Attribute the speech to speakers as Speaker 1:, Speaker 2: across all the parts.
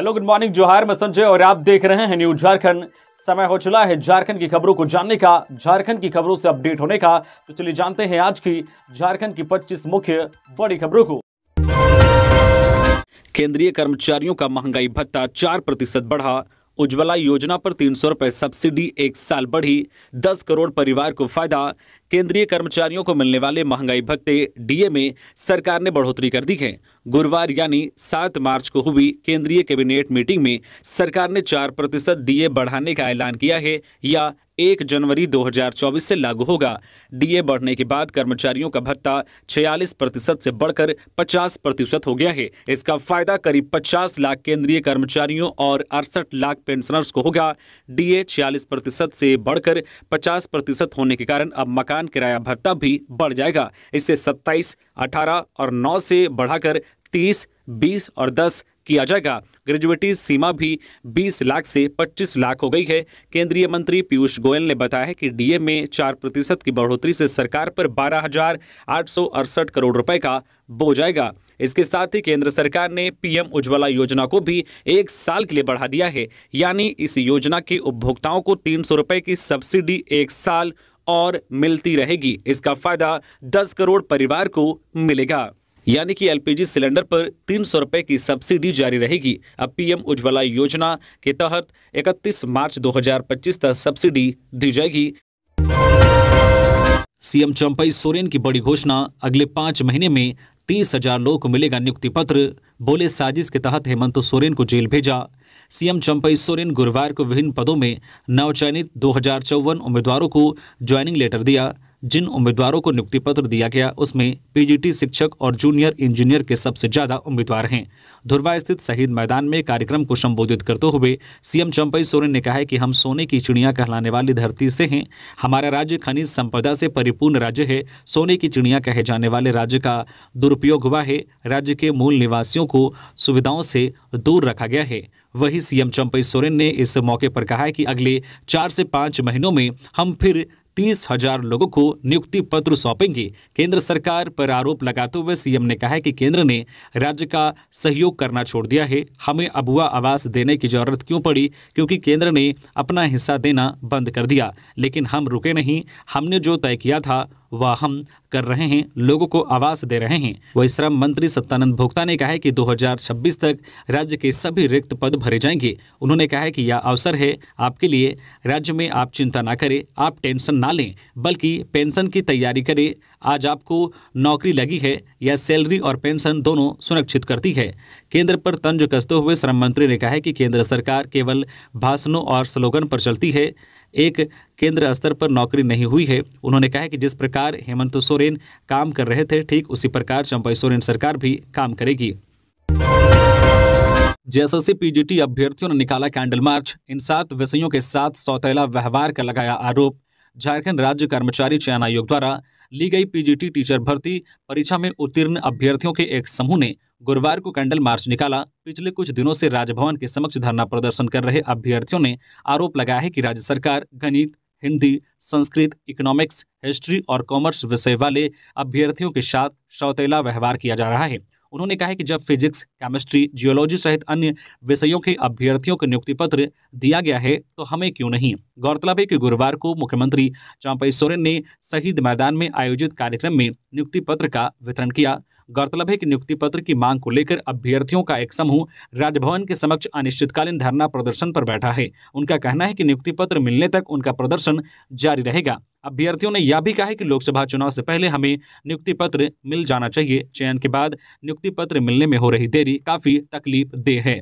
Speaker 1: hello good morning जोहार मैं संजय और आप देख रहे हैं न्यूज झारखंड समय हो चला है झारखंड की खबरों को जानने का झारखंड की खबरों से अपडेट होने का तो चलिए जानते हैं आज की झारखंड की 25 मुख्य बड़ी खबरों को केंद्रीय कर्मचारियों का महंगाई भत्ता चार प्रतिशत बढ़ा उज्ज्वला योजना पर तीन सौ सब्सिडी एक साल बढ़ी दस करोड़ परिवार को फायदा केंद्रीय कर्मचारियों को मिलने वाले महंगाई भत्ते डीए में सरकार ने बढ़ोतरी कर दी है गुरुवार यानी सात मार्च को हुई केंद्रीय कैबिनेट मीटिंग में सरकार ने चार प्रतिशत डीए बढ़ाने का ऐलान किया है या एक जनवरी 2024 से लागू होगा डीए बढ़ने के बाद कर्मचारियों का भत्ता 46 प्रतिशत से बढ़कर 50 प्रतिशत हो गया है इसका फायदा करीब 50 लाख केंद्रीय कर्मचारियों और अड़सठ लाख पेंशनर्स को होगा डीए 46 प्रतिशत से बढ़कर 50 प्रतिशत होने के कारण अब मकान किराया भत्ता भी बढ़ जाएगा इससे सत्ताईस अठारह और नौ से बढ़ाकर तीस बीस और दस किया जाएगा ग्रेजुएटी सीमा भी 20 लाख से 25 लाख हो गई है केंद्रीय मंत्री पीयूष गोयल ने बताया है कि डीए में चार प्रतिशत की बढ़ोतरी से सरकार पर बारह करोड़ रुपए का बोझ आएगा इसके साथ ही केंद्र सरकार ने पीएम उज्ज्वला योजना को भी एक साल के लिए बढ़ा दिया है यानी इस योजना के उपभोक्ताओं को तीन सौ रुपए की सब्सिडी एक साल और मिलती रहेगी इसका फायदा 10 करोड़ परिवार को मिलेगा यानी कि एलपीजी सिलेंडर पर तीन सौ रुपये की सब्सिडी जारी रहेगी अब पीएम उज्ज्वला योजना के तहत 31 मार्च 2025 तक सब्सिडी दी जाएगी सीएम चंपई सोरेन की बड़ी घोषणा अगले पाँच महीने में तीस हजार लोगों को मिलेगा नियुक्ति पत्र बोले साजिश के तहत हेमंत सोरेन को जेल भेजा सीएम चंपई सोरेन गुरुवार को विभिन्न पदों में नवचयनित दो उम्मीदवारों को ज्वाइनिंग लेटर दिया जिन उम्मीदवारों को नियुक्ति पत्र दिया गया उसमें पीजीटी शिक्षक और जूनियर इंजीनियर के सबसे ज्यादा उम्मीदवार हैं धुरवा स्थित शहीद मैदान में कार्यक्रम को संबोधित करते हुए सीएम चंपई सोरेन ने कहा है कि हम सोने की चिड़िया कहलाने वाली धरती से हैं हमारा राज्य खनिज संपदा से परिपूर्ण राज्य है सोने की चिड़िया कहे जाने वाले राज्य का दुरुपयोग हुआ है राज्य के मूल निवासियों को सुविधाओं से दूर रखा गया है वही सीएम चंपई सोरेन ने इस मौके पर कहा है कि अगले चार से पाँच महीनों में हम फिर तीस हजार लोगों को नियुक्ति पत्र सौंपेंगे केंद्र सरकार पर आरोप लगाते हुए सीएम ने कहा है कि केंद्र ने राज्य का सहयोग करना छोड़ दिया है हमें अबुआ आवास देने की जरूरत क्यों पड़ी क्योंकि केंद्र ने अपना हिस्सा देना बंद कर दिया लेकिन हम रुके नहीं हमने जो तय किया था व हम कर रहे हैं लोगों को आवास दे रहे हैं वही श्रम मंत्री सत्यानंद भोक्ता ने कहा है कि 2026 तक राज्य के सभी रिक्त पद भरे जाएंगे उन्होंने कहा है कि यह अवसर है आपके लिए राज्य में आप चिंता ना करें आप टेंशन ना लें बल्कि पेंशन की तैयारी करें आज आपको नौकरी लगी है या सैलरी और पेंशन दोनों सुरक्षित करती है केंद्र पर तंज कसते हुए श्रम मंत्री ने कहा है कि केंद्र सरकार केवल भाषणों और स्लोगन पर चलती है एक केंद्र स्तर पर नौकरी नहीं हुई है उन्होंने कहा है कि जिस प्रकार हेमंत सोरेन काम कर रहे थे ठीक उसी प्रकार चंपई सोरेन सरकार भी काम करेगी जेएसएससी पीजीटी अभ्यर्थियों ने निकाला कैंडल मार्च इन सात विषयों के साथ सौतेला व्यवहार का लगाया आरोप झारखंड राज्य कर्मचारी चयन आयोग द्वारा ली गई पीजीटी टीचर भर्ती परीक्षा में उत्तीर्ण अभ्यर्थियों के एक समूह ने गुरुवार को कैंडल मार्च निकाला पिछले कुछ दिनों से राजभवन के समक्ष धरना प्रदर्शन कर रहे अभ्यर्थियों ने आरोप लगाया है कि राज्य सरकार गणित हिंदी संस्कृत इकोनॉमिक्स हिस्ट्री और कॉमर्स विषय वाले अभ्यर्थियों के साथ शौतेला व्यवहार किया जा रहा है उन्होंने कहा है कि जब फिजिक्स केमिस्ट्री जियोलॉजी सहित अन्य विषयों के अभ्यर्थियों को नियुक्ति पत्र दिया गया है तो हमें क्यों नहीं गौरतलब है कि गुरुवार को मुख्यमंत्री चौंपाई सोरेन ने शहीद मैदान में आयोजित कार्यक्रम में नियुक्ति पत्र का वितरण किया गौरतलब है कि नियुक्ति पत्र की मांग को लेकर अभ्यर्थियों का एक समूह राजभवन के समक्ष अनिश्चितकालीन धरना प्रदर्शन पर बैठा है उनका कहना है कि नियुक्ति पत्र मिलने तक उनका प्रदर्शन जारी रहेगा अभ्यर्थियों ने यह भी कहा है कि लोकसभा चुनाव से पहले हमें नियुक्ति पत्र मिल जाना चाहिए चयन के बाद नियुक्ति पत्र मिलने में हो रही देरी काफी तकलीफ दे है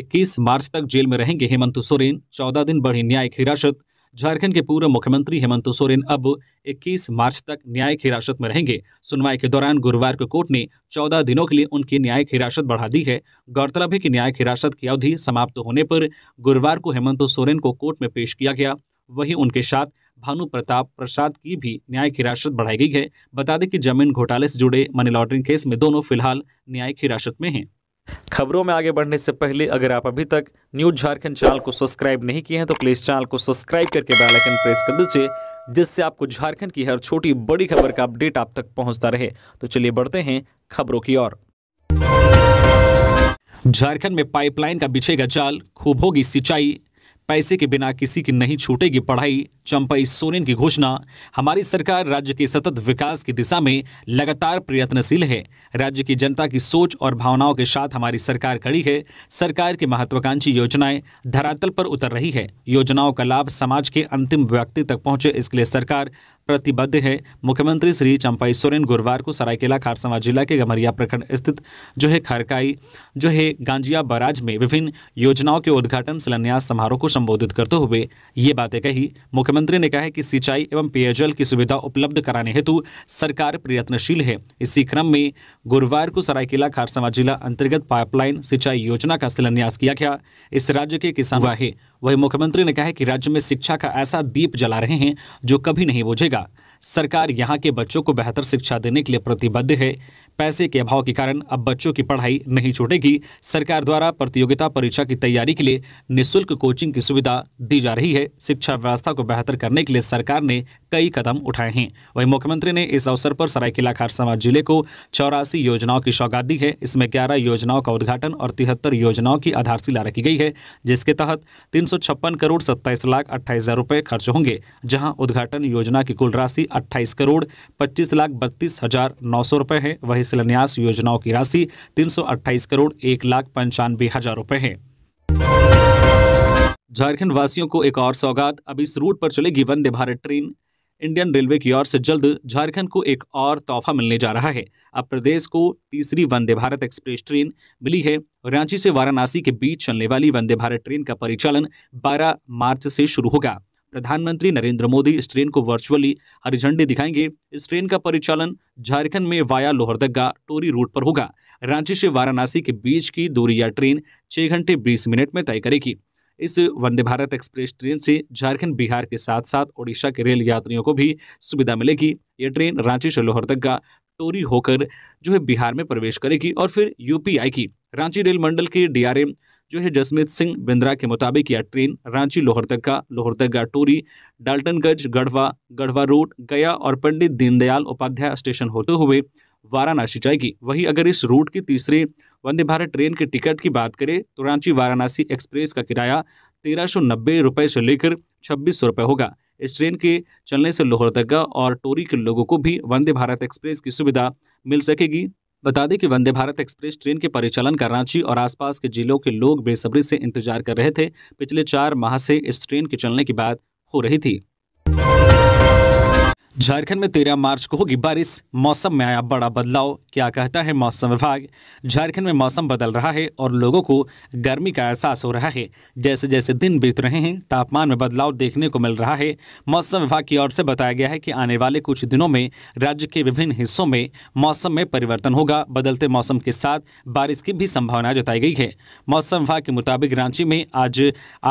Speaker 1: 21 मार्च तक जेल में रहेंगे हेमंत सोरेन 14 दिन बढ़ी न्यायिक हिरासत झारखंड के पूर्व मुख्यमंत्री हेमंत सोरेन अब 21 मार्च तक न्यायिक हिरासत में रहेंगे सुनवाई के दौरान गुरुवार को कोर्ट ने 14 दिनों के लिए उनकी न्यायिक हिरासत बढ़ा दी है गौरतलब है कि न्यायिक हिरासत की अवधि समाप्त होने पर गुरुवार को हेमंत सोरेन को कोर्ट में पेश किया गया वहीं उनके साथ भानु प्रताप प्रसाद की भी न्यायिक हिरासत बढ़ाई गई है बता दें कि जमीन घोटाले से जुड़े मनी लॉन्ड्रिंग केस में दोनों फिलहाल न्यायिक हिरासत में हैं खबरों में आगे बढ़ने से पहले अगर आप अभी तक न्यूज झारखंड चैनल को सब्सक्राइब नहीं किए हैं तो प्लीज़ चैनल को सब्सक्राइब करके बेल आइकन प्रेस कर दीजिए जिससे आपको झारखंड की हर छोटी बड़ी खबर का अपडेट आप तक पहुंचता रहे तो चलिए बढ़ते हैं खबरों की ओर झारखंड में पाइपलाइन का बिछेगा जाल खूब होगी सिंचाई पैसे के बिना किसी की नहीं छूटेगी पढ़ाई चंपई सोरेन की घोषणा हमारी सरकार राज्य के सतत विकास की दिशा में लगातार प्रयत्नशील है राज्य की जनता की सोच और भावनाओं के साथ हमारी सरकार खड़ी है सरकार की महत्वाकांक्षी योजनाएं धरातल पर उतर रही है योजनाओं का लाभ समाज के अंतिम व्यक्ति तक पहुंचे इसके लिए सरकार प्रतिबद्ध है मुख्यमंत्री श्री चंपाई सोरेन गुरुवार को सरायकेला खारसवा जिला के गमरिया प्रखंड स्थित जो है खरकाई जो है गांजिया बराज में विभिन्न योजनाओं के उद्घाटन शिलान्यास समारोह को संबोधित करते हुए ये बातें कही मुख्यमंत्री ने कहा है कि सिंचाई एवं पेयजल की सुविधा उपलब्ध कराने हेतु सरकार प्रयत्नशील है इसी क्रम में गुरुवार को सरायकेला खारसवा जिला अंतर्गत पाइपलाइन सिंचाई योजना का शिलान्यास किया गया इस राज्य के किसान वाहे वहीं मुख्यमंत्री ने कहा कि राज्य में शिक्षा का ऐसा दीप जला रहे हैं जो कभी नहीं बुझेगा सरकार यहाँ के बच्चों को बेहतर शिक्षा देने के लिए प्रतिबद्ध है पैसे के अभाव के कारण अब बच्चों की पढ़ाई नहीं छूटेगी सरकार द्वारा प्रतियोगिता परीक्षा की तैयारी के लिए निःशुल्क कोचिंग की सुविधा दी जा रही है शिक्षा व्यवस्था को बेहतर करने के लिए सरकार ने कई कदम उठाए हैं वहीं मुख्यमंत्री ने इस अवसर पर सरायकेला खरसावा जिले को चौरासी योजनाओं की सौगात दी है इसमें ग्यारह योजनाओं का उद्घाटन और तिहत्तर योजनाओं की आधारशिला रखी गई है जिसके तहत तीन करोड़ सत्ताईस लाख अट्ठाईस हजार रुपये खर्च होंगे जहाँ उद्घाटन योजना की कुल राशि अट्ठाईस करोड़ पच्चीस लाख बत्तीस हजार नौ सौ रुपये है वही शिलान्यास योजनाओं की राशि तीन सौ अट्ठाईस करोड़ एक लाख पंचानवे हजार रुपये है झारखंड वासियों को एक और सौगात अब इस रूट पर चलेगी Vande Bharat train Indian railway की ओर से जल्द झारखंड को एक और तोहफा मिलने जा रहा है अब प्रदेश को तीसरी वंदे भारत एक्सप्रेस ट्रेन मिली है रांची से वाराणसी के बीच चलने वाली वंदे भारत ट्रेन का परिचालन 12 मार्च से शुरू होगा प्रधानमंत्री नरेंद्र मोदी इस ट्रेन को वर्चुअली हरी झंडी दिखाएंगे इस ट्रेन का परिचालन झारखंड में वाया लोहरदगा टोरी रूट पर होगा रांची से वाराणसी के बीच की दूरी यह ट्रेन छह घंटे बीस मिनट में तय करेगी इस वंदे भारत एक्सप्रेस ट्रेन से झारखंड बिहार के साथ साथ ओडिशा के रेल यात्रियों को भी सुविधा मिलेगी ये ट्रेन रांची से लाहौर तक का टोरी होकर जो है बिहार में प्रवेश करेगी और फिर यूपीआई की रांची रेल मंडल के डीआरएम जो है जसमीत सिंह बिंद्रा के मुताबिक यह ट्रेन रांची लोहरदग्गा लोहरदगा टोरी डाल्टनगंज गढ़वा गढ़वा रोड गया और पंडित दीनदयाल उपाध्याय स्टेशन होते हुए वाराणसी जाएगी वहीं अगर इस रूट की तीसरी वंदे भारत ट्रेन के टिकट की बात करें तो रांची वाराणसी एक्सप्रेस का किराया तेरह सौ नब्बे रुपये से लेकर छब्बीस सौ रुपये होगा इस ट्रेन के चलने से लोहरदगा और टोरी के लोगों को भी वंदे भारत एक्सप्रेस की सुविधा मिल सकेगी बता दें कि वंदे भारत एक्सप्रेस ट्रेन के परिचालन का रांची और आसपास के जिलों के लोग बेसब्री से इंतजार कर रहे थे पिछले चार माह से इस ट्रेन के चलने की बात हो रही थी झारखंड में तेरह मार्च को होगी बारिश मौसम में आया बड़ा बदलाव क्या कहता है मौसम विभाग झारखंड में मौसम बदल रहा है और लोगों को गर्मी का एहसास हो रहा है जैसे जैसे दिन बीत रहे हैं तापमान में बदलाव देखने को मिल रहा है मौसम विभाग की ओर से बताया गया है कि आने वाले कुछ दिनों में राज्य के विभिन्न हिस्सों में मौसम में परिवर्तन होगा बदलते मौसम के साथ बारिश की भी संभावना जताई गई है मौसम विभाग के मुताबिक रांची में आज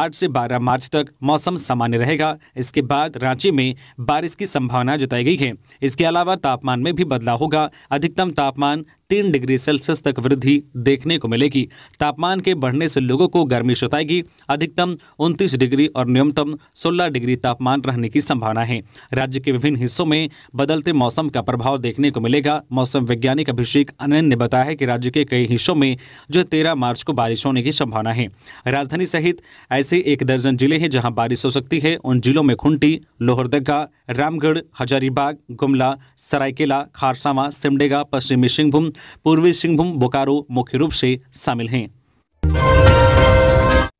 Speaker 1: आठ से बारह मार्च तक मौसम सामान्य रहेगा इसके बाद रांची में बारिश की संभावना संभावना जताई गई है इसके अलावा तापमान में भी बदलाव होगा अधिकतम तापमान तीन डिग्री सेल्सियस तक वृद्धि देखने को मिलेगी तापमान के बढ़ने से लोगों को गर्मी सताएगी अधिकतम उनतीस डिग्री और न्यूनतम सोलह डिग्री तापमान रहने की संभावना है राज्य के विभिन्न हिस्सों में बदलते मौसम का प्रभाव देखने को मिलेगा मौसम वैज्ञानिक अभिषेक अनंत ने बताया है कि राज्य के कई हिस्सों में जो तेरह मार्च को बारिश होने की संभावना है राजधानी सहित ऐसे एक दर्जन जिले हैं जहां बारिश हो सकती है उन जिलों में खुंटी लोहरदगा रामगढ़ हजारीबाग गुमला सरायकेला खारसावा सिमडेगा पश्चिमी सिंहभूम पूर्वी सिंहभूम बोकारो मुख्य रूप से शामिल हैं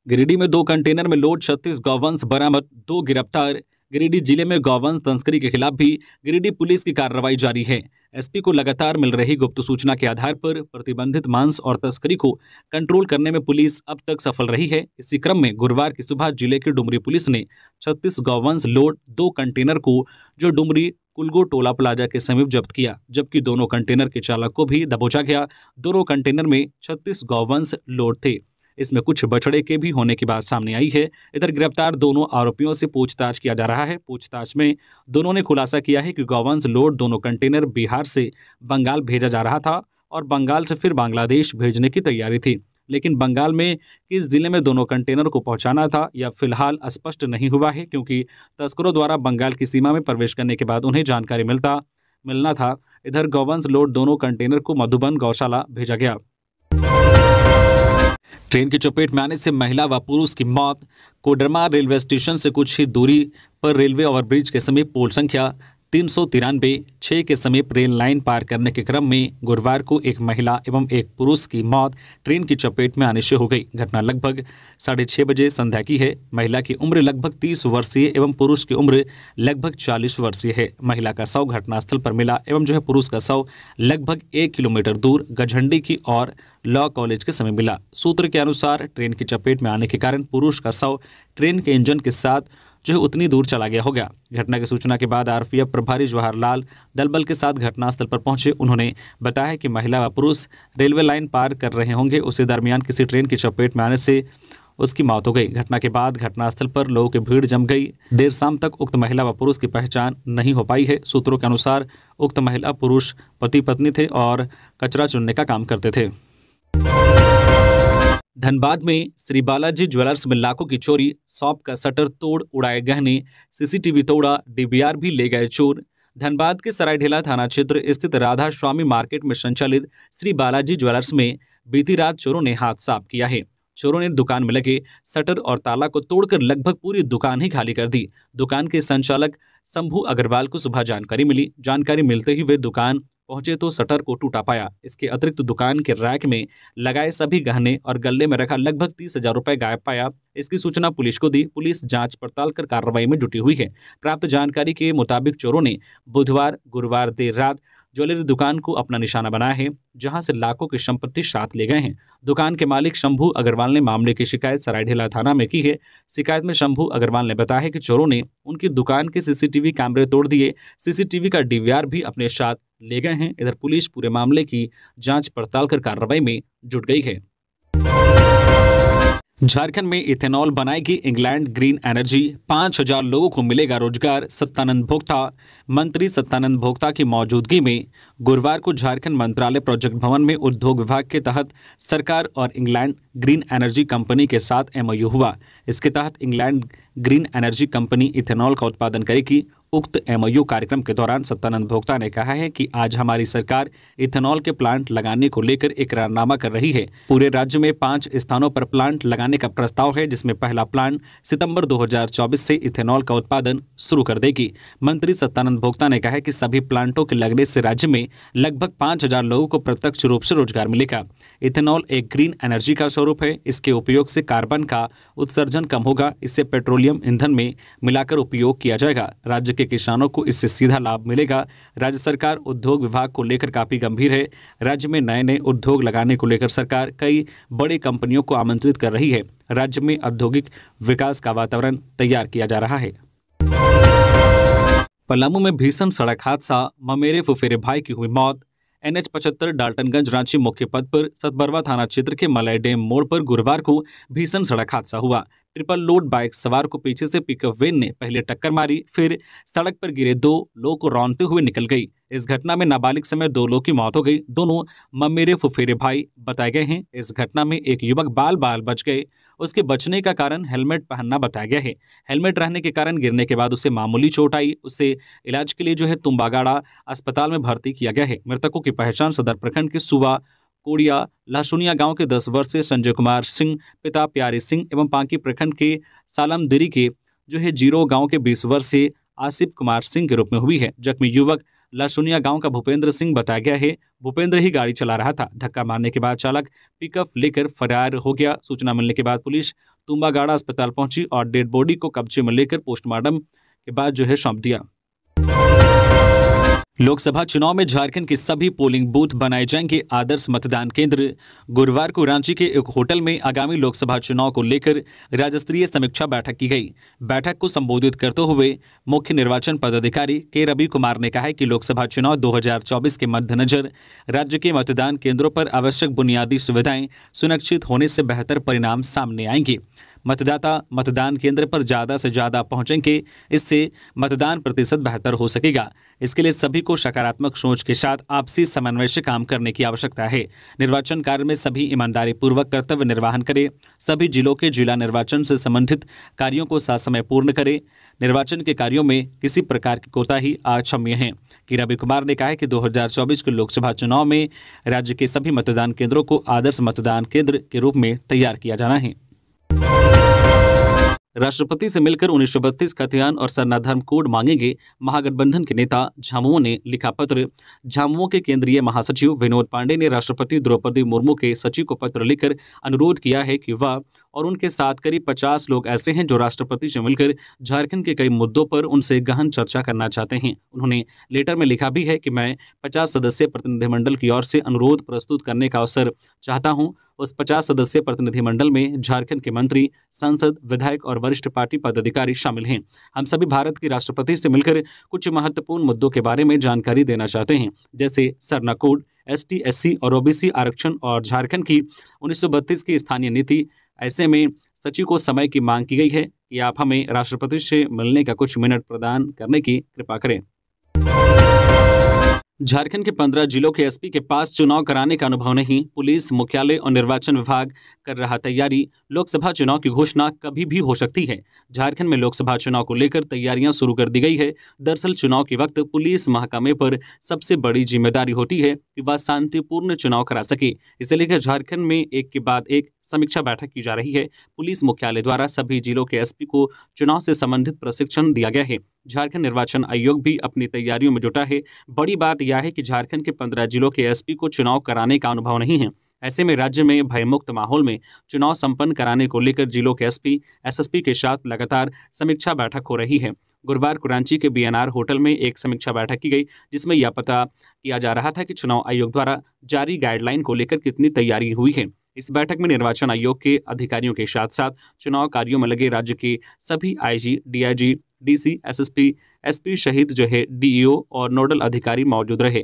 Speaker 1: गिरिडीह में दो कंटेनर में लोड छत्तीस गौवंश बरामद दो गिरफ्तार गिरिडीह जिले में गौवंश तस्करी के खिलाफ भी गिरिडीह पुलिस की कार्रवाई जारी है एसपी को लगातार मिल रही गुप्त सूचना के आधार पर प्रतिबंधित मांस और तस्करी को कंट्रोल करने में पुलिस अब तक सफल रही है इसी क्रम में गुरुवार की सुबह जिले के डुमरी पुलिस ने छत्तीस गौवंश लोड दो कंटेनर को जो डुमरी कुलगो टोला प्लाजा के समीप जब्त किया जबकि दोनों कंटेनर के चालक को भी दबोचा गया दोनों कंटेनर में छत्तीस गौवंश लोड थे इसमें कुछ बछड़े के भी होने की बात सामने आई है इधर गिरफ्तार दोनों आरोपियों से पूछताछ किया जा रहा है पूछताछ में दोनों ने खुलासा किया है कि गौवंश लोड दोनों कंटेनर बिहार से बंगाल भेजा जा रहा था और बंगाल से फिर बांग्लादेश भेजने की तैयारी थी लेकिन बंगाल में किस जिले में दोनों कंटेनर को पहुंचाना था यह फिलहाल स्पष्ट नहीं हुआ है क्योंकि तस्करों द्वारा बंगाल की सीमा में प्रवेश करने के बाद उन्हें जानकारी मिलता मिलना था इधर गौवंश लोड दोनों कंटेनर को मधुबन गौशाला भेजा गया ट्रेन की चपेट में आने से महिला व पुरुष की मौत कोडरमा रेलवे स्टेशन से कुछ ही दूरी पर रेलवे ओवरब्रिज के समीप पोल संख्या तीन सौ तिरानवे छः के समीप रेल लाइन पार करने के क्रम में गुरुवार को एक महिला एवं एक पुरुष की मौत ट्रेन की चपेट में आने से हो गई घटना लगभग साढ़े छः बजे संध्या की है महिला की उम्र लगभग तीस वर्षीय एवं पुरुष की उम्र लगभग चालीस वर्षीय है महिला का शव घटनास्थल पर मिला एवं जो है पुरुष का शव लगभग एक किलोमीटर दूर गझंडी की और लॉ कॉलेज के समय मिला सूत्र के अनुसार ट्रेन की चपेट में आने के कारण पुरुष का शव ट्रेन के इंजन के साथ जो है उतनी दूर चला गया होगा घटना की सूचना के बाद आरपीएफ प्रभारी जवाहरलाल दलबल के साथ घटनास्थल पर पहुंचे उन्होंने बताया कि महिला व पुरुष रेलवे लाइन पार कर रहे होंगे उसी दरमियान किसी ट्रेन की चपेट में आने से उसकी मौत हो गई घटना के बाद घटनास्थल पर लोगों की भीड़ जम गई देर शाम तक उक्त महिला व पुरुष की पहचान नहीं हो पाई है सूत्रों के अनुसार उक्त महिला पुरुष पति पत्नी थे और कचरा चुनने का काम करते थे धनबाद में श्री बालाजी ज्वेलर्स में लाखों की चोरी शॉप का शटर तोड़ उड़ाए गहने सीसीटीवी तोड़ा डीबीआर भी ले गए चोर धनबाद के सरायढेला थाना क्षेत्र स्थित राधा स्वामी मार्केट में संचालित श्री बालाजी ज्वेलर्स में बीती रात चोरों ने हाथ साफ किया है चोरों ने दुकान में लगे शटर और ताला को तोड़कर लगभग पूरी दुकान ही खाली कर दी दुकान के संचालक शंभू अग्रवाल को सुबह जानकारी मिली जानकारी मिलते ही वे दुकान पहुंचे तो शटर को टूटा पाया इसके अतिरिक्त दुकान के रैक में लगाए सभी गहने और गले में रखा लगभग तीस हजार रुपए गायब पाया इसकी सूचना पुलिस को दी पुलिस जांच पड़ताल कर कार्रवाई में जुटी हुई है प्राप्त जानकारी के मुताबिक चोरों ने बुधवार गुरुवार देर रात ज्वेलरी दुकान को अपना निशाना बनाया है जहां से लाखों की संपत्ति साथ ले गए हैं दुकान के मालिक शंभू अग्रवाल ने मामले की शिकायत सरायढेला थाना में की है शिकायत में शंभू अग्रवाल ने बताया कि चोरों ने उनकी दुकान के सीसीटीवी कैमरे तोड़ दिए सीसीटीवी का डीवीआर भी अपने साथ ले गए हैं इधर पुलिस पूरे मामले की जाँच पड़ताल कर कार्रवाई में जुट गई है झारखंड में इथेनॉल बनाएगी इंग्लैंड ग्रीन एनर्जी पाँच हजार लोगों को मिलेगा रोजगार सत्यानंद भोक्ता मंत्री सत्यानंद भोक्ता की मौजूदगी में गुरुवार को झारखंड मंत्रालय प्रोजेक्ट भवन में उद्योग विभाग के तहत सरकार और इंग्लैंड ग्रीन एनर्जी कंपनी के साथ एमओयू हुआ इसके तहत England green energy company ethanol का उत्पादन करेगी उक्त एमओयू कार्यक्रम के दौरान सत्यानंद भोक्ता ने कहा है कि आज हमारी सरकार इथेनॉल के प्लांट लगाने को लेकर एक इकरारनामा कर रही है पूरे राज्य में पांच स्थानों पर प्लांट लगाने का प्रस्ताव है जिसमें पहला प्लांट सितंबर 2024 से इथेनॉल का उत्पादन शुरू कर देगी मंत्री सत्यानंद भोक्ता ने कहा है कि सभी प्लांटों के लगने से राज्य में लगभग पांच हजार लोगों को प्रत्यक्ष रूप से रोजगार मिलेगा इथेनॉल एक ग्रीन एनर्जी का स्वरूप है इसके उपयोग से कार्बन का उत्सर्जन कम होगा इससे पेट्रोलियम ईंधन में मिलाकर उपयोग किया जाएगा राज्य के किसानों को इससे सीधा लाभ मिलेगा राज्य सरकार उद्योग विभाग को लेकर काफ़ी गंभीर है राज्य में नए नए उद्योग लगाने को लेकर सरकार कई बड़ी कंपनियों को आमंत्रित कर रही है राज्य में औद्योगिक विकास का वातावरण तैयार किया जा रहा है पलामू में भीषण सड़क हादसा ममेरे फुफेरे भाई की हुई मौत एनएच पचहत्तर डाल्टनगंज रांची मुख्य पद पर सतबरवा थाना क्षेत्र के मलाई डैम मोड़ पर गुरुवार को भीषण सड़क हादसा हुआ ट्रिपल लोड बाइक सवार को पीछे से पिकअप वैन ने पहले टक्कर मारी फिर सड़क पर गिरे दो लोग को रौनते हुए निकल गई इस घटना में नाबालिग समेत दो लोग की मौत हो गई दोनों ममेरे फुफेरे भाई बताए गए हैं इस घटना में एक युवक बाल बाल बच गए उसके बचने का कारण हेलमेट पहनना बताया गया है हेलमेट रहने के कारण गिरने के बाद उसे मामूली चोट आई उसे इलाज के लिए जो है तुम्बागाड़ा अस्पताल में भर्ती किया गया है मृतकों की पहचान सदर प्रखंड के सुबह कोड़िया लहसुनिया गांव के 10 वर्षीय संजय कुमार सिंह पिता प्यारी सिंह एवं पांकी प्रखंड के सालमदिरी के जो है जीरो गांव के 20 वर्षीय आसिफ कुमार सिंह के रूप में हुई है जख्मी युवक लासुनिया गांव का भूपेंद्र सिंह बताया गया है भूपेंद्र ही गाड़ी चला रहा था धक्का मारने के बाद चालक पिकअप लेकर फरार हो गया सूचना मिलने के बाद पुलिस तुम्बागाड़ा अस्पताल पहुंची और डेड बॉडी को कब्जे में लेकर पोस्टमार्टम के बाद जो है सौंप दिया लोकसभा चुनाव में झारखंड के सभी पोलिंग बूथ बनाए जाएंगे आदर्श मतदान केंद्र गुरुवार को रांची के एक होटल में आगामी लोकसभा चुनाव को लेकर राज्य स्तरीय समीक्षा बैठक की गई बैठक को संबोधित करते हुए मुख्य निर्वाचन पदाधिकारी के रवि कुमार ने कहा कि लोकसभा चुनाव 2024 के मद्देनजर राज्य के मतदान केंद्रों पर आवश्यक बुनियादी सुविधाएं सुनिश्चित होने से बेहतर परिणाम सामने आएंगे मतदाता मतदान केंद्र पर ज़्यादा से ज़्यादा पहुंचेंगे इससे मतदान प्रतिशत बेहतर हो सकेगा इसके लिए सभी को सकारात्मक सोच के साथ आपसी समन्वय से काम करने की आवश्यकता है निर्वाचन कार्य में सभी ईमानदारी पूर्वक कर्तव्य निर्वाहन करें सभी जिलों के जिला निर्वाचन से संबंधित कार्यों को समय पूर्ण करें निर्वाचन के कार्यों में किसी प्रकार की कोताही अक्षम्य है कि रवि कुमार ने कहा है कि 2024 के लोकसभा चुनाव में राज्य के सभी मतदान केंद्रों को आदर्श मतदान केंद्र के रूप में तैयार किया जाना है राष्ट्रपति से मिलकर उन्नीस सौ बत्तीस खतियान और सरनाधर्म कोड मांगेंगे महागठबंधन के नेता झामुओं ने लिखा पत्र झामुओं के केंद्रीय महासचिव विनोद पांडे ने राष्ट्रपति द्रौपदी मुर्मू के सचिव को पत्र लिखकर अनुरोध किया है कि वह और उनके साथ करीब पचास लोग ऐसे हैं जो राष्ट्रपति से मिलकर झारखंड के कई मुद्दों पर उनसे गहन चर्चा करना चाहते हैं उन्होंने लेटर में लिखा भी है कि मैं पचास सदस्यीय प्रतिनिधिमंडल की ओर से अनुरोध प्रस्तुत करने का अवसर चाहता हूँ उस पचास सदस्यीय प्रतिनिधिमंडल में झारखंड के मंत्री सांसद विधायक और वरिष्ठ पार्टी पदाधिकारी शामिल हैं हम सभी भारत के राष्ट्रपति से मिलकर कुछ महत्वपूर्ण मुद्दों के बारे में जानकारी देना चाहते हैं जैसे सरना कोड एस टी और ओबीसी आरक्षण और झारखंड की उन्नीस की स्थानीय नीति ऐसे में सचिव को समय की मांग की गई है कि आप हमें राष्ट्रपति से मिलने का कुछ मिनट प्रदान करने की कृपा करें झारखंड के पंद्रह जिलों के एसपी के पास चुनाव कराने का अनुभव नहीं पुलिस मुख्यालय और निर्वाचन विभाग कर रहा तैयारी लोकसभा चुनाव की घोषणा कभी भी हो सकती है झारखंड में लोकसभा चुनाव को लेकर तैयारियां शुरू कर दी गई है दरअसल चुनाव के वक्त पुलिस महकमे पर सबसे बड़ी जिम्मेदारी होती है कि वह शांतिपूर्ण चुनाव करा सके इसे लेकर झारखंड में एक के बाद एक समीक्षा बैठक की जा रही है पुलिस मुख्यालय द्वारा सभी जिलों के एसपी को चुनाव से संबंधित प्रशिक्षण दिया गया है झारखंड निर्वाचन आयोग भी अपनी तैयारियों में जुटा है बड़ी बात यह है कि झारखंड के पंद्रह जिलों के एसपी को चुनाव कराने का अनुभव नहीं है ऐसे में राज्य में भयमुक्त माहौल में चुनाव संपन्न कराने को लेकर जिलों के एसपी एसएसपी के साथ लगातार समीक्षा बैठक हो रही है गुरुवार को रांची के बीएनआर होटल में एक समीक्षा बैठक की गई जिसमें यह पता किया जा रहा था कि चुनाव आयोग द्वारा जारी गाइडलाइन को लेकर कितनी तैयारी हुई है इस बैठक में निर्वाचन आयोग के अधिकारियों के साथ साथ चुनाव कार्यों में लगे राज्य के सभी IG, DIG, DC, SSP, SP शहीद जो है डीईओ और नोडल अधिकारी मौजूद रहे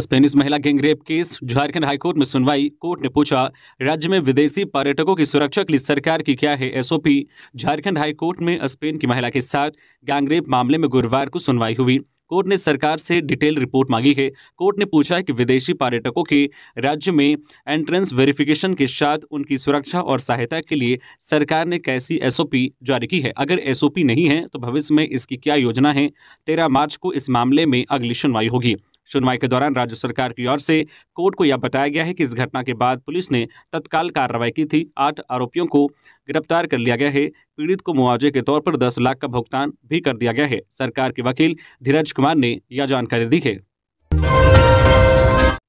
Speaker 1: स्पेनिश महिला गैंगरेप केस झारखंड हाईकोर्ट में सुनवाई कोर्ट ने पूछा राज्य में विदेशी पर्यटकों की सुरक्षा के लिए सरकार की क्या है एसओपी झारखंड हाईकोर्ट में स्पेन की महिला के साथ गैंगरेप मामले में गुरुवार को सुनवाई हुई कोर्ट ने सरकार से डिटेल रिपोर्ट मांगी है कोर्ट ने पूछा है कि विदेशी पर्यटकों के राज्य में एंट्रेंस वेरिफिकेशन के साथ उनकी सुरक्षा और सहायता के लिए सरकार ने कैसी एसओपी जारी की है अगर एसओपी नहीं है तो भविष्य में इसकी क्या योजना है तेरह मार्च को इस मामले में अगली सुनवाई होगी सुनवाई के दौरान राज्य सरकार की ओर से कोर्ट को यह बताया गया है कि इस घटना के बाद पुलिस ने तत्काल कार्रवाई की थी आठ आरोपियों को गिरफ्तार कर लिया गया है पीड़ित को मुआवजे के तौर पर दस लाख का भुगतान भी कर दिया गया है सरकार के वकील धीरज कुमार ने यह जानकारी दी है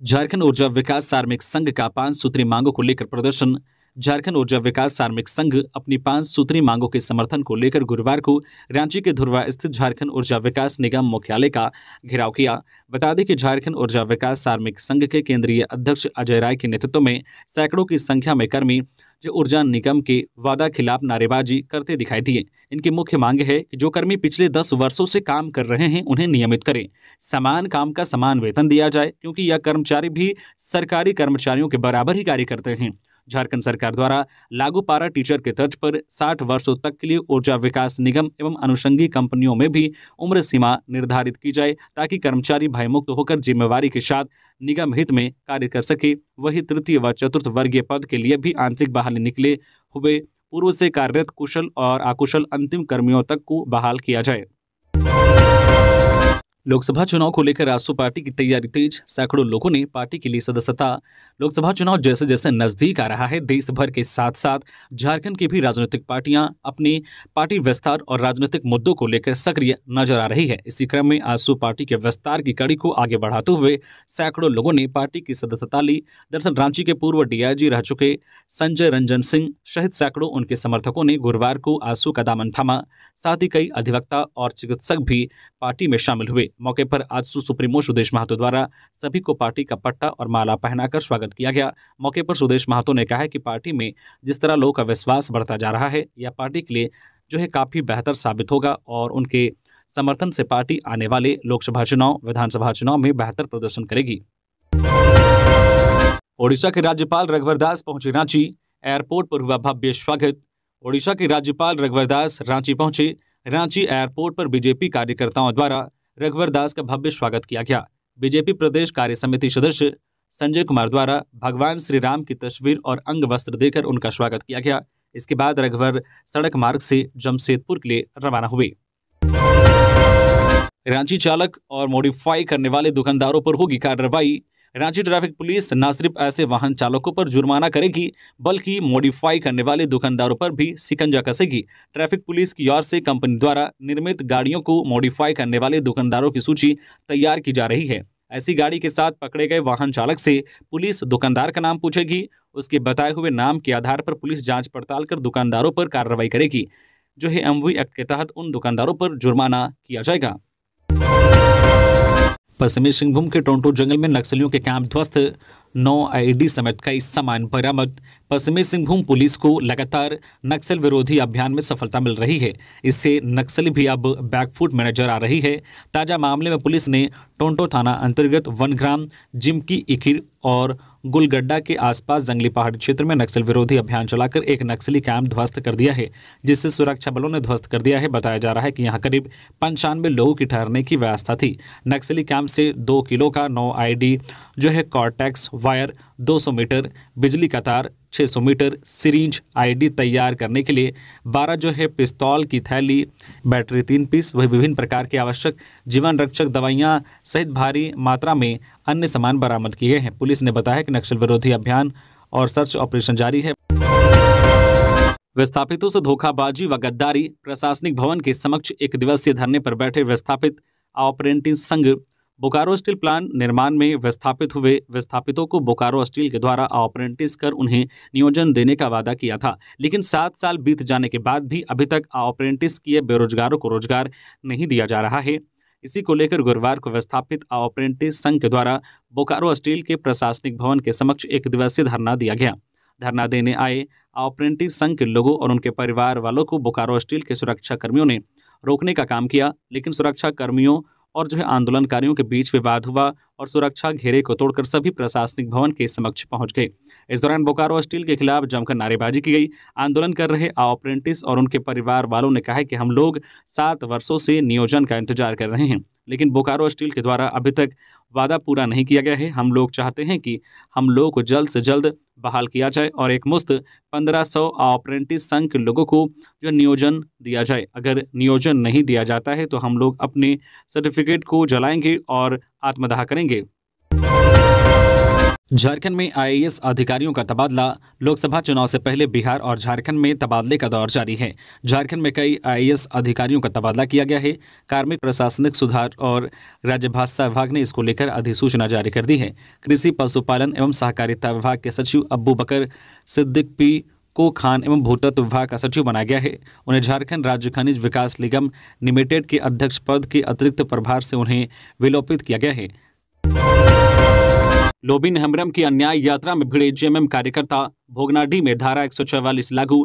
Speaker 1: झारखंड ऊर्जा विकास कार्मिक संघ का पांच सूत्री मांगों को लेकर प्रदर्शन झारखंड ऊर्जा विकास सार्मिक संघ अपनी पांच सूत्री मांगों के समर्थन को लेकर गुरुवार को रांची के धुरवा स्थित झारखंड ऊर्जा विकास निगम मुख्यालय का घेराव किया बता दें कि झारखंड ऊर्जा विकास सार्मिक संघ के केंद्रीय अध्यक्ष अजय राय के नेतृत्व में सैकड़ों की संख्या में कर्मी जो ऊर्जा निगम के वादा खिलाफ नारेबाजी करते दिखाई दिए इनकी मुख्य मांग है कि जो कर्मी पिछले दस वर्षों से काम कर रहे हैं उन्हें नियमित करें समान काम का समान वेतन दिया जाए क्योंकि यह कर्मचारी भी सरकारी कर्मचारियों के बराबर ही कार्य करते हैं झारखंड सरकार द्वारा लागू पारा टीचर के तर्ज पर 60 वर्षों तक के लिए ऊर्जा विकास निगम एवं अनुषंगी कंपनियों में भी उम्र सीमा निर्धारित की जाए ताकि कर्मचारी भयमुक्त होकर जिम्मेवारी के साथ निगम हित में कार्य कर सके वही तृतीय व चतुर्थ वर्गीय पद के लिए भी आंतरिक बहाली निकले हुए पूर्व से कार्यरत कुशल और अकुशल अंतिम कर्मियों तक को बहाल किया जाए लोकसभा चुनाव को लेकर राष्ट्रीय पार्टी की तैयारी तेज सैकड़ों लोगों ने पार्टी के लिए सदस्यता लोकसभा चुनाव जैसे जैसे नजदीक आ रहा है देश भर के साथ साथ झारखंड की भी राजनीतिक पार्टियां अपनी पार्टी विस्तार और राजनीतिक मुद्दों को लेकर सक्रिय नजर आ रही है इसी क्रम में आजसू पार्टी के विस्तार की कड़ी को आगे बढ़ाते हुए सैकड़ों लोगों ने पार्टी की सदस्यता ली दरअसल रांची के पूर्व डीआईजी रह चुके संजय रंजन सिंह शहीद सैकड़ों उनके समर्थकों ने गुरुवार को आंसू का दामन थामा साथ ही कई अधिवक्ता और चिकित्सक भी पार्टी में शामिल हुए मौके पर आजसू सुप्रीमो सुदेश महातो द्वारा सभी को पार्टी का पट्टा और माला पहनाकर स्वागत किया गया मौके पर सुदेश महातो ने कहा है कि पार्टी में जिस तरह लोगों का विश्वास बढ़ता जा रहा है यह पार्टी के लिए जो है काफ़ी बेहतर साबित होगा और उनके समर्थन से पार्टी आने वाले लोकसभा चुनाव विधानसभा चुनाव में बेहतर प्रदर्शन करेगी ओडिशा के राज्यपाल रघुवर दास पहुंचे रांची एयरपोर्ट पर हुआ भव्य स्वागत ओडिशा के राज्यपाल रघुवर दास रांची पहुंचे रांची एयरपोर्ट पर बीजेपी कार्यकर्ताओं द्वारा रघुवर दास का भव्य स्वागत किया गया बीजेपी प्रदेश कार्य समिति सदस्य संजय कुमार द्वारा भगवान श्री राम की तस्वीर और अंग वस्त्र देकर उनका स्वागत किया गया इसके बाद रघुवर सड़क मार्ग से जमशेदपुर के लिए रवाना हुए रांची चालक और मॉडिफाई करने वाले दुकानदारों पर होगी कार्रवाई रांची ट्रैफिक पुलिस न सिर्फ ऐसे वाहन चालकों पर जुर्माना करेगी बल्कि मॉडिफाई करने वाले दुकानदारों पर भी सिकंजा कसेगी ट्रैफिक पुलिस की ओर से कंपनी द्वारा निर्मित गाड़ियों को मॉडिफाई करने वाले दुकानदारों की सूची तैयार की जा रही है ऐसी गाड़ी के साथ पकड़े गए वाहन चालक से पुलिस दुकानदार का नाम पूछेगी उसके बताए हुए नाम के आधार पर पुलिस जाँच पड़ताल कर दुकानदारों पर कार्रवाई करेगी जो है एम एक्ट के तहत उन दुकानदारों पर जुर्माना किया जाएगा पश्चिमी सिंहभूम के टोंटो जंगल में नक्सलियों के कैंप ध्वस्त नौ आईडी समेत कई सामान बरामद पश्चिमी सिंहभूम पुलिस को लगातार नक्सल विरोधी अभियान में सफलता मिल रही है इससे नक्सली भी अब बैकफुट में नजर आ रही है ताजा मामले में पुलिस ने टोंटो थाना अंतर्गत वनग्राम जिमकी इखिर और गुलगड्डा के आसपास जंगली पहाड़ी क्षेत्र में नक्सल विरोधी अभियान चलाकर एक नक्सली कैंप ध्वस्त कर दिया है जिससे सुरक्षा बलों ने ध्वस्त कर दिया है बताया जा रहा है कि यहाँ करीब पंचानवे लोगों की ठहरने की व्यवस्था थी नक्सली कैंप से दो किलो का नौ आईडी जो है कॉर्टेक्स वायर 200 मीटर बिजली का तार 600 मीटर सिरिंज आईडी तैयार करने के लिए 12 जो है पिस्तौल की थैली बैटरी तीन पीस वही विभिन्न प्रकार के आवश्यक जीवन रक्षक दवाइयां सहित भारी मात्रा में अन्य सामान बरामद किए हैं पुलिस ने बताया कि नक्सल विरोधी अभियान और सर्च ऑपरेशन जारी है विस्थापितों से धोखाबाजी व गद्दारी प्रशासनिक भवन के समक्ष एक दिवसीय धरने पर बैठे विस्थापित ऑपरेटिंग संघ बोकारो स्टील प्लांट निर्माण में विस्थापित हुए विस्थापितों को बोकारो स्टील के द्वारा ऑपरेंटिस कर उन्हें नियोजन देने का वादा किया था लेकिन सात साल बीत जाने के बाद भी अभी तक ऑपरेंटिस किए बेरोजगारों को रोजगार नहीं दिया जा रहा है इसी को लेकर गुरुवार को विस्थापित ऑपरेंटिस संघ के द्वारा बोकारो स्टील के प्रशासनिक भवन के समक्ष एक दिवसीय धरना दिया गया धरना देने आए ऑपरेंटिस संघ के लोगों और उनके परिवार वालों को बोकारो स्टील के सुरक्षा कर्मियों ने रोकने का काम किया लेकिन सुरक्षा कर्मियों और जो है आंदोलनकारियों के बीच विवाद हुआ और सुरक्षा घेरे को तोड़कर सभी प्रशासनिक भवन के समक्ष पहुंच गए इस दौरान बोकारो स्टील के खिलाफ जमकर नारेबाजी की गई आंदोलन कर रहे ऑपरेंटिस और उनके परिवार वालों ने कहा है कि हम लोग सात वर्षों से नियोजन का इंतजार कर रहे हैं लेकिन बोकारो स्टील के द्वारा अभी तक वादा पूरा नहीं किया गया है हम लोग चाहते हैं कि हम लोग को जल्द से जल्द बहाल किया जाए और एक मुफ्त पंद्रह सौ ऑपरेंटिस संघ के लोगों को जो नियोजन दिया जाए अगर नियोजन नहीं दिया जाता है तो हम लोग अपने सर्टिफिकेट को जलाएंगे और आत्मदाह करेंगे झारखंड में आईएएस अधिकारियों का तबादला लोकसभा चुनाव से पहले बिहार और झारखंड में तबादले का दौर जारी है झारखंड में कई आईएएस अधिकारियों का तबादला किया गया है कार्मिक प्रशासनिक सुधार और राज्य भाषा विभाग ने इसको लेकर अधिसूचना जारी कर दी है कृषि पशुपालन एवं सहकारिता विभाग के सचिव अब्बू बकर सिद्दिक पी को खान एवं भूतत्व विभाग का सचिव बनाया गया है उन्हें झारखंड राज्य खनिज विकास निगम लिमिटेड के अध्यक्ष पद के अतिरिक्त प्रभार से उन्हें विलोपित किया गया है लोबिन हेम्ब्रम की अन्याय यात्रा में भिड़े जेएमएम कार्यकर्ता भोगनाडी में धारा एक लागू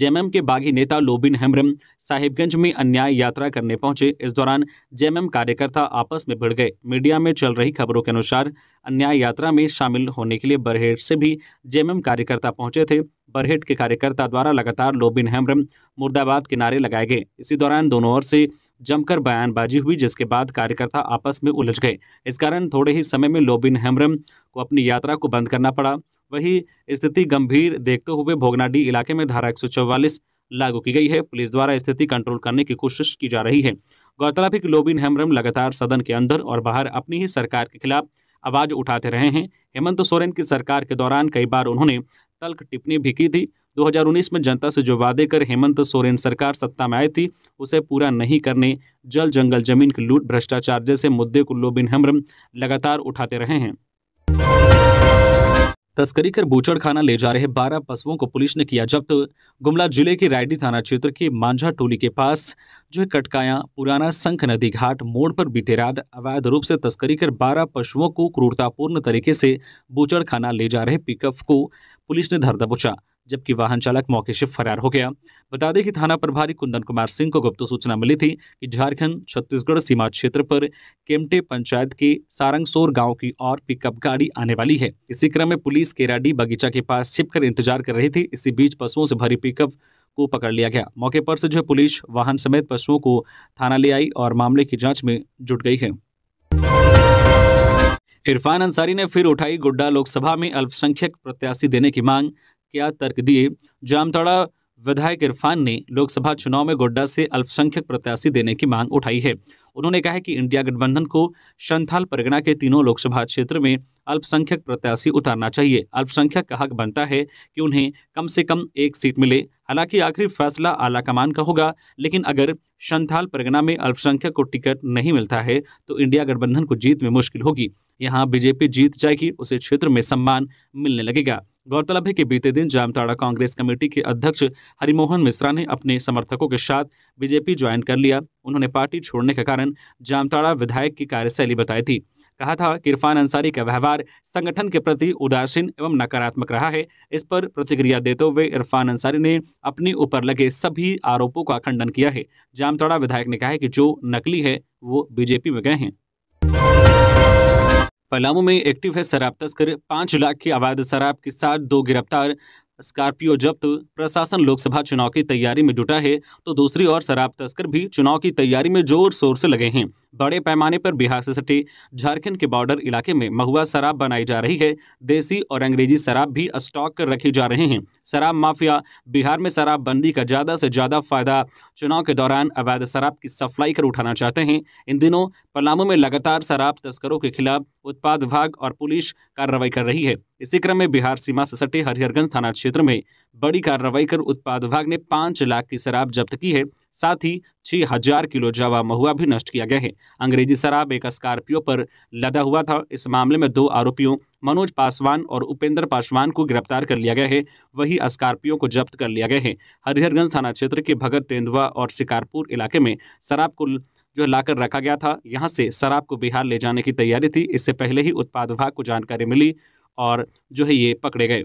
Speaker 1: जेएमएम के बागी नेता लोबिन हेम्ब्रम साहिबगंज में अन्याय यात्रा करने पहुंचे इस दौरान जेएमएम कार्यकर्ता आपस में भिड़ गए मीडिया में चल रही खबरों के अनुसार अन्याय यात्रा में शामिल होने के लिए बरहेट से भी जेएमएम कार्यकर्ता पहुंचे थे बरहेट के कार्यकर्ता द्वारा लगातार लोबिन हेम्ब्रम मुर्दाबाद के नारे लगाए गए इसी दौरान दोनों ओर से जमकर बयानबाजी हुई जिसके बाद कार्यकर्ता आपस में उलझ गए इस कारण थोड़े ही समय में लोबिन हेम्ब्रम को अपनी यात्रा को बंद करना पड़ा वही स्थिति गंभीर देखते हुए भोगनाडी इलाके में धारा एक लागू की गई है पुलिस द्वारा स्थिति कंट्रोल करने की कोशिश की जा रही है गौरतलब है कि लोबिन हेम्रम लगातार सदन के अंदर और बाहर अपनी ही सरकार के खिलाफ आवाज उठाते रहे हैं हेमंत सोरेन की सरकार के दौरान कई बार उन्होंने तल्ख टिप्पणी भी की थी 2019 में जनता से जो वादे कर हेमंत सोरेन सरकार सत्ता में आई थी उसे पूरा नहीं करने जल जंगल जमीन की लूट भ्रष्टाचार जैसे मुद्दे को लोबिन हेम्ब्रम लगातार उठाते रहे हैं तस्करी कर बूचड़ खाना ले जा रहे 12 पशुओं को पुलिस ने किया जब्त तो गुमला जिले के रायडी थाना क्षेत्र के मांझा टोली के पास जो है कटकाया पुराना संख नदी घाट मोड़ पर बीते रात अवैध रूप से तस्करी कर 12 पशुओं को क्रूरतापूर्ण तरीके से बूचड़ खाना ले जा रहे पिकअप को पुलिस ने धर दबोचा जबकि वाहन चालक मौके से फरार हो गया बता दें कि थाना प्रभारी कुंदन कुमार सिंह को गुप्त सूचना मिली थी कि झारखंड छत्तीसगढ़ सीमा क्षेत्र पर केमटे पंचायत के सारंगसोर गांव की ओर पिकअप गाड़ी आने वाली है इसी क्रम में पुलिस केराडी बगीचा के पास छिपकर इंतजार कर रही थी इसी बीच पशुओं से भरी पिकअप को पकड़ लिया गया मौके पर से जो पुलिस वाहन समेत पशुओं को थाना ले आई और मामले की जाँच में जुट गई है इरफान अंसारी ने फिर उठाई गोड्डा लोकसभा में अल्पसंख्यक प्रत्याशी देने की मांग क्या तर्क दिए जामताड़ा विधायक इरफान ने लोकसभा चुनाव में गोड्डा से अल्पसंख्यक प्रत्याशी देने की मांग उठाई है उन्होंने कहा कि इंडिया गठबंधन को संथाल परगना के तीनों लोकसभा क्षेत्र में अल्पसंख्यक प्रत्याशी उतारना चाहिए अल्पसंख्यक का हक बनता है कि उन्हें कम से कम एक सीट मिले हालांकि आखिरी फैसला आलाकमान का होगा लेकिन अगर संथाल परगना में अल्पसंख्यक को टिकट नहीं मिलता है तो इंडिया गठबंधन को जीत में मुश्किल होगी यहाँ बीजेपी जीत जाएगी उसे क्षेत्र में सम्मान मिलने लगेगा गौरतलब है कि बीते दिन जामताड़ा कांग्रेस कमेटी के अध्यक्ष हरिमोहन मिश्रा ने अपने समर्थकों के साथ बीजेपी ज्वाइन कर लिया उन्होंने पार्टी छोड़ने के कारण जामताड़ा विधायक की कार्यशैली बताई थी कहा था कि इरफान अंसारी का व्यवहार संगठन के प्रति उदासीन एवं नकारात्मक रहा है इस पर प्रतिक्रिया देते हुए इरफान अंसारी ने अपने ऊपर लगे सभी आरोपों का खंडन किया है जामताड़ा विधायक ने कहा है कि जो नकली है वो बीजेपी में गए हैं पलामू में एक्टिव है शराब तस्कर पांच लाख की अवैध शराब के साथ दो गिरफ्तार स्कॉर्पियो जब्त प्रशासन लोकसभा चुनाव की तैयारी में जुटा है तो दूसरी ओर शराब तस्कर भी चुनाव की तैयारी में जोर शोर से लगे हैं बड़े पैमाने पर बिहार से सटे झारखंड के बॉर्डर इलाके में महुआ शराब बनाई जा रही है देसी और अंग्रेजी शराब भी स्टॉक कर रखी जा रहे हैं शराब माफिया बिहार में शराब बंदी का ज़्यादा से ज़्यादा फायदा चुनाव के दौरान अवैध शराब की सप्लाई कर उठाना चाहते हैं इन दिनों पलामू में लगातार शराब तस्करों के खिलाफ उत्पाद विभाग और पुलिस कार्रवाई कर रही है इसी क्रम में बिहार सीमा से सटे हरिहरगंज थाना क्षेत्र में बड़ी कार्रवाई कर उत्पाद विभाग ने पाँच लाख की शराब जब्त की है साथ ही छह हजार किलो जावा महुआ भी नष्ट किया गया है अंग्रेजी शराब एक स्कॉर्पियो पर लदा हुआ था इस मामले में दो आरोपियों मनोज पासवान और उपेंद्र पासवान को गिरफ्तार कर लिया गया है वही स्कॉर्पियो को जब्त कर लिया गया है हरिहरगंज थाना क्षेत्र के भगत तेंदुआ और शिकारपुर इलाके में शराब को जो लाकर रखा गया था यहाँ से शराब को बिहार ले जाने की तैयारी थी इससे पहले ही उत्पाद विभाग को जानकारी मिली और जो है ये पकड़े गए